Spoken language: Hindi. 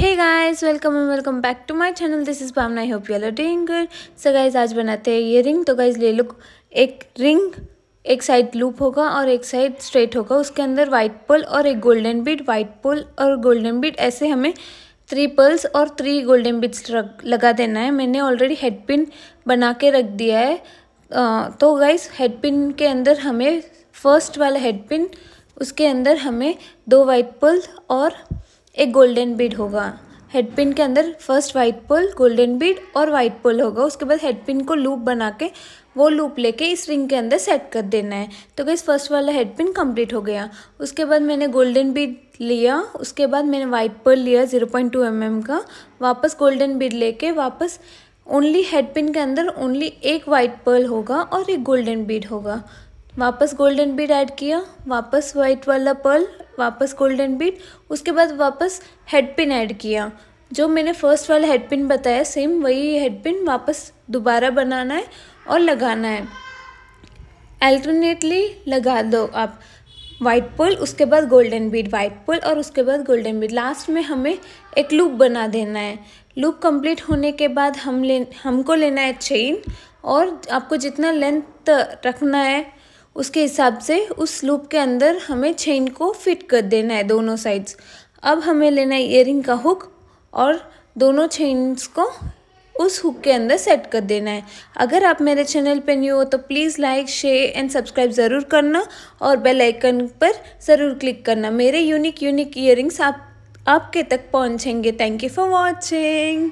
hey guys welcome and welcome back to my channel this is Pamna I hope you are doing good so guys आज बनाते हैं ये रिंग तो गाइस ले लो एक रिंग एक साइड लूप होगा और एक साइड स्ट्रेट होगा उसके अंदर वाइट पल और एक गोल्डन बीट वाइट पल और गोल्डन बीट ऐसे हमें थ्री पल्स और थ्री गोल्डन बीट्स लगा देना है मैंने ऑलरेडी हेड पिन बना के रख दिया है तो गाइज हेड पिन के अंदर हमें फर्स्ट वाला हेड पिन उसके अंदर हमें दो वाइट पल्स और एक गोल्डन बीड होगा हेड पिन के अंदर first white pearl golden bead और वाइट पोल होगा उसके बाद हेड पिन को लूप बना के वो लूप लेके इस रिंग के अंदर सेट कर देना है तो गई फर्स्ट वाला हेड पिन कम्प्लीट हो गया उसके बाद मैंने गोल्डन बीड लिया उसके बाद मैंने वाइट पोल लिया zero point two M M का वापस गोल्डन बीड लेके वापस ओनली हेड पिन के अंदर ओनली एक वाइट पर्ल होगा और एक गोल्डन बीड होगा वापस गोल्डन बीड ऐड किया वापस वाइट वाला पर्ल वापस गोल्डन बीट उसके बाद वापस हेड पिन ऐड किया जो मैंने फर्स्ट वाला हेड पिन बताया सेम वही हेड पिन वापस दोबारा बनाना है और लगाना है अल्टरनेटली लगा दो आप वाइट पुल उसके बाद गोल्डन बीड वाइट पुल और उसके बाद गोल्डन बीट लास्ट में हमें एक लूप बना देना है लूप कंप्लीट होने के बाद हम ले हमको लेना है चेन और आपको जितना लेंथ रखना है उसके हिसाब से उस लूप के अंदर हमें चेन को फिट कर देना है दोनों साइड्स अब हमें लेना है इयरिंग का हुक और दोनों चेन्स को उस हुक के अंदर सेट कर देना है अगर आप मेरे चैनल पर न्यू हो तो please like share and subscribe ज़रूर करना और बेल आइकन पर ज़रूर क्लिक करना मेरे यूनिक यूनिक ईयरिंग्स आप आपके तक पहुंचेंगे थैंक यू फॉर वॉचिंग